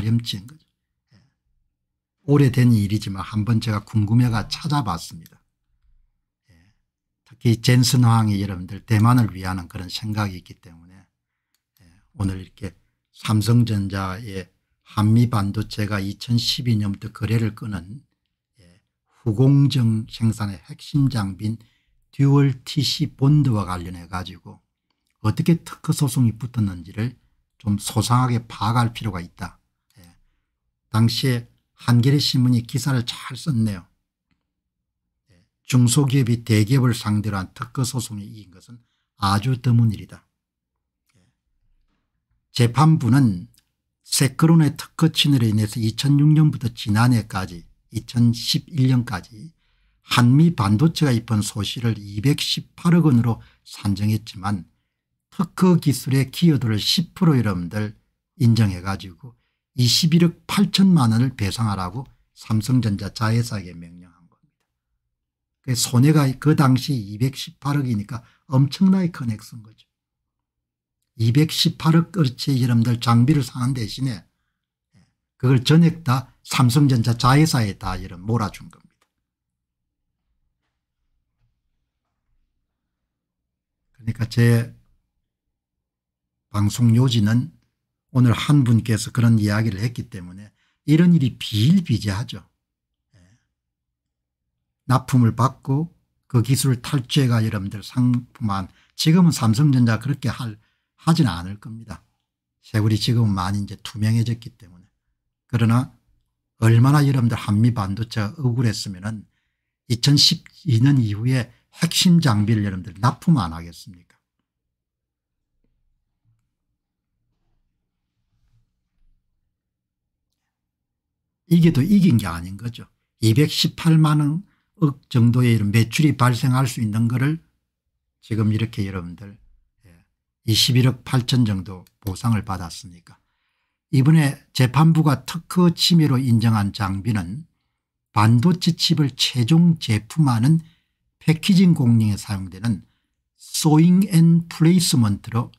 파렴치인 거죠. 예. 오래된 일이지만 한 번 제가 궁금해가 찾아봤습니다. 예. 특히 젠슨 왕이 여러분들 대만을 위하는 그런 생각이 있기 때문에 예. 오늘 이렇게 삼성전자의 한미 반도체가 2012년부터 거래를 끊은 후공정 생산의 핵심 장비인 듀얼 TC 본드와 관련해 가지고 어떻게 특허 소송이 붙었는지를 좀 소상하게 파악할 필요가 있다. 당시에 한겨레 신문이 기사를 잘 썼네요. 네, 중소기업이 대기업을 상대로 한 특허소송에 이긴 것은 아주 드문 일이다. 네, 재판부는 세크론의 특허 침해로 인해서 2006년부터 지난해까지 2011년까지 한미 반도체가 입은 소실을 218억 원으로 산정했지만 특허 기술의 기여도를 10% 여러분들 인정해 가지고 21억 8천만 원을 배상하라고 삼성전자 자회사에게 명령한 겁니다. 그 손해가 그 당시 218억이니까 엄청나게 큰 액수인 거죠. 218억 거치 여러분들 장비를 사는 대신에 그걸 전액 다 삼성전자 자회사에 다 이런 몰아준 겁니다. 그러니까 제 방송 요지는 오늘 한 분께서 그런 이야기를 했기 때문에 이런 일이 비일비재하죠. 예. 납품을 받고 그 기술 탈취해가 여러분들 상품한 지금은 삼성전자 그렇게 할, 하진 않을 겁니다. 세월이 지금은 많이 이제 투명해졌기 때문에. 그러나 얼마나 여러분들 한미 반도체가 억울했으면 2012년 이후에 핵심 장비를 여러분들 납품 안 하겠습니까? 이게더 이긴 게 아닌 거죠. 218만 억 정도의 이런 매출이 발생할 수 있는 거를 지금 이렇게 여러분들 21억 예, 8천 정도 보상을 받았으니까 이번에 재판부가 특허 침해로 인정한 장비는 반도체 칩을 최종 제품하는 패키징 공정에 사용되는 소잉 앤 플레이스먼트로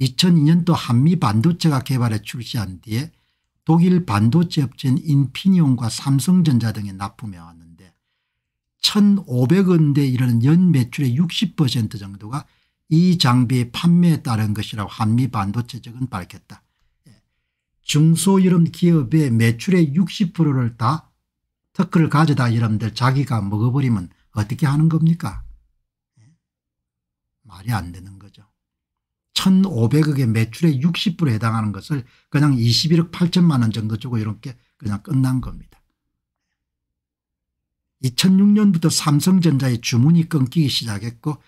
2002년도 한미 반도체가 개발해 출시한 뒤에 독일 반도체 업체인 인피니온과 삼성전자 등에 납품해 왔는데 1500원대 이르는 연 매출의 60% 정도가 이 장비의 판매에 따른 것이라고 한미 반도체 측은 밝혔다. 예. 중소유럽 기업의 매출의 60%를 다 터크를 가져다 여러분들 자기가 먹어버리면 어떻게 하는 겁니까? 예. 말이 안 되는 거죠. 1,500억의 매출의 60%에 해당하는 것을 그냥 21억 8천만 원 정도 주고 이렇게 그냥 끝난 겁니다. 2006년부터 삼성전자의 주문이 끊기기 시작했고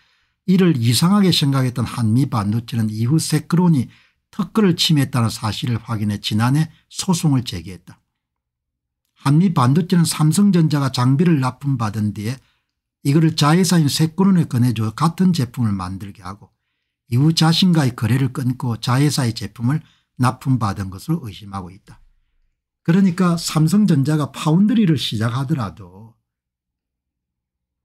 이를 이상하게 생각했던 한미 반도체는 이후 세크론이 특허를 침해했다는 사실을 확인해 지난해 소송을 제기했다. 한미 반도체는 삼성전자가 장비를 납품받은 뒤에 이거를 자회사인 세크론에 꺼내줘 같은 제품을 만들게 하고 이후 자신과의 거래를 끊고 자회사의 제품을 납품받은 것으로 의심하고 있다. 그러니까 삼성전자가 파운드리를 시작하더라도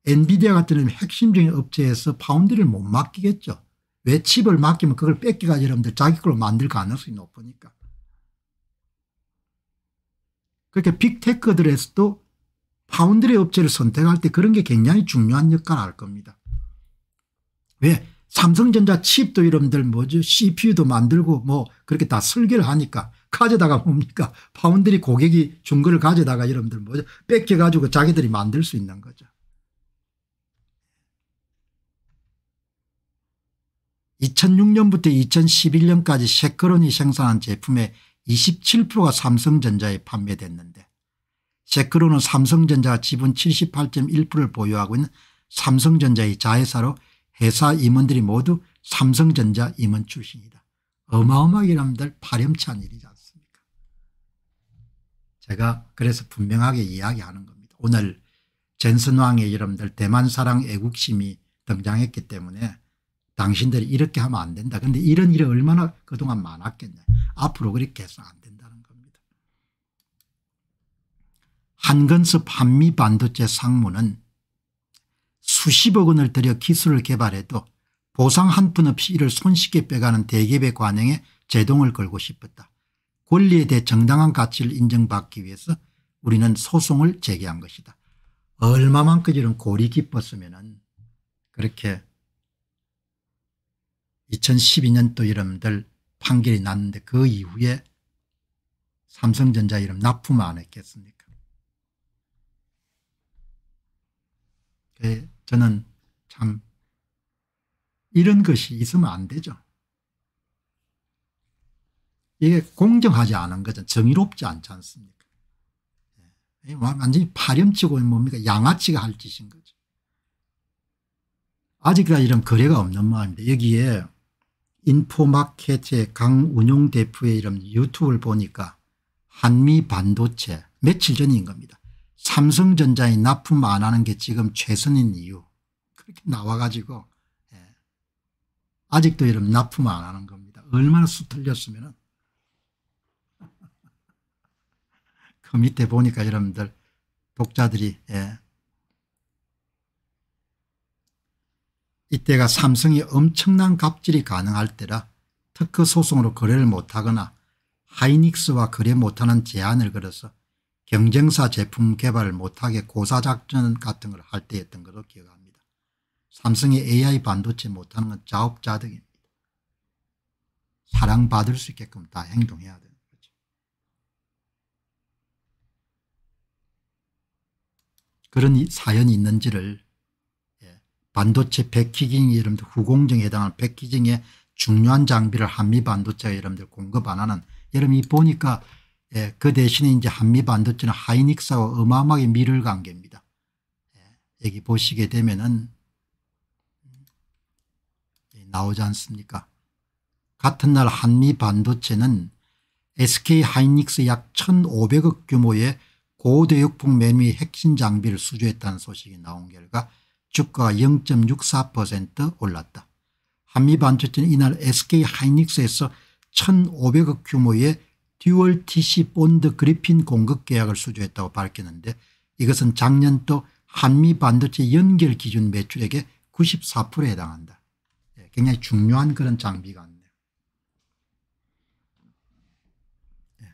엔비디아 같은 핵심적인 업체에서 파운드리를 못 맡기겠죠. 왜 칩을 맡기면 그걸 뺏기가지 여러분들 자기 걸로 만들 가능성이 높으니까. 그렇게 빅테크들에서도 파운드리 업체를 선택할 때 그런 게 굉장히 중요한 역할을 할 겁니다. 왜? 삼성전자 칩도 여러분들 뭐죠 cpu도 만들고 뭐 그렇게 다 설계를 하니까 가져다가 뭡니까 파운드리 고객이 준 거를 가져다가 여러분들 뭐죠 뺏겨가지고 자기들이 만들 수 있는 거죠. 2006년부터 2011년까지 셰크론이 생산한 제품의 27%가 삼성전자에 판매됐는데 셰크론은 삼성전자가 지분 78.1%를 보유하고 있는 삼성전자의 자회사로 회사 임원들이 모두 삼성전자 임원 출신이다. 어마어마하게 남들 파렴치한 일이지 않습니까 제가 그래서 분명하게 이야기하는 겁니다. 오늘 젠슨 왕의 여러분들 대만 사랑 애국심이 등장했기 때문에 당신들이 이렇게 하면 안 된다. 그런데 이런 일이 얼마나 그동안 많았겠냐. 앞으로 그렇게 해서 안 된다는 겁니다. 한건섭 한미반도체 상무는 수십억 원을 들여 기술을 개발해도 보상 한 푼 없이 이를 손쉽게 빼가는 대기업의 관행에 제동을 걸고 싶었다. 권리에 대해 정당한 가치를 인정받기 위해서 우리는 소송을 제기한 것이다. 얼마만큼 이런 골이 깊었으면 그렇게 2012년도 이름들 판결이 났는데 그 이후에 삼성전자 이름 납품 안 했겠습니까 그 저는 참 이런 것이 있으면 안 되죠. 이게 공정하지 않은 거죠. 정의롭지 않지 않습니까? 예. 완전히 파렴치고 뭡니까? 양아치가 할 짓인 거죠. 아직까지 이런 거래가 없는 마음인데 여기에 인포마켓의 강운용 대표의 이런 유튜브를 보니까 한미 반도체 며칠 전인 겁니다. 삼성전자에 납품 안 하는 게 지금 최선인 이유 그렇게 나와 가지고 예. 아직도 이런 납품 안 하는 겁니다. 얼마나 수틀렸으면 그 밑에 보니까 여러분들 독자들이 예. 이때가 삼성이 엄청난 갑질이 가능할 때라 특허 소송으로 거래를 못하거나 하이닉스와 거래 못하는 제한을 걸어서 경쟁사 제품 개발을 못하게 고사작전 같은 걸 할 때였던 걸로 기억합니다. 삼성이 AI 반도체 못하는 건 자업자득입니다. 사랑받을 수 있게끔 다 행동해야 되는 거 그런 사연이 있는지를 예, 반도체 패키징 여러분들 후공정에 해당하는 패키징의 중요한 장비를 한미 반도체가 여러분들 공급 안 하는 여러분이 보니까 예, 그 대신에 이제 한미 반도체는 하이닉스와 어마어마하게 미를 관계입니다. 예, 여기 보시게 되면은 음, 예, 나오지 않습니까? 같은 날 한미 반도체는 SK 하이닉스 약 1,500억 규모의 고대역폭 매미 핵심 장비를 수주했다는 소식이 나온 결과 주가0.64% 올랐다. 한미 반도체는 이날 SK 하이닉스에서 1,500억 규모의 듀얼 TC 본드 그리핀 공급 계약을 수주했다고 밝혔는데 이것은 작년 도 한미 반도체 연결 기준 매출액의 94%에 해당한다. 예, 굉장히 중요한 그런 장비가 있네요. 예.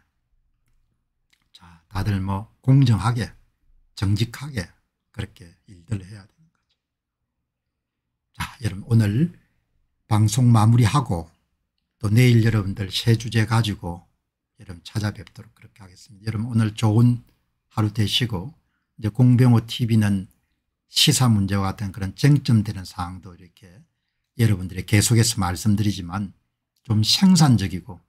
자, 다들 뭐 공정하게 정직하게 그렇게 일들을 해야 되는 거죠. 자, 여러분 오늘 방송 마무리하고 또 내일 여러분들 새 주제 가지고 여러분 찾아뵙도록 그렇게 하겠습니다. 여러분 오늘 좋은 하루 되시고 이제 공병호 TV는 시사 문제와 같은 그런 쟁점되는 사항도 이렇게 여러분들이 계속해서 말씀드리지만 좀 생산적이고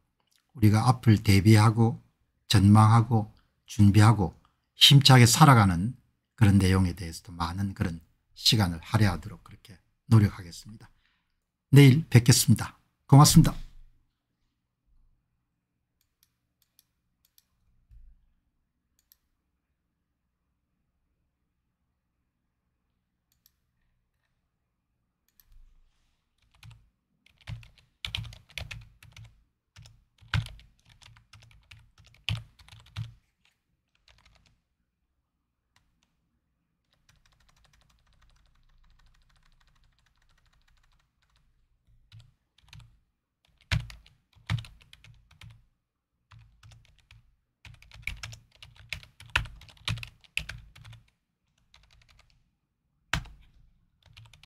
우리가 앞을 대비하고 전망하고 준비하고 힘차게 살아가는 그런 내용에 대해서도 많은 그런 시간을 할애하도록 그렇게 노력하겠습니다. 내일 뵙겠습니다. 고맙습니다.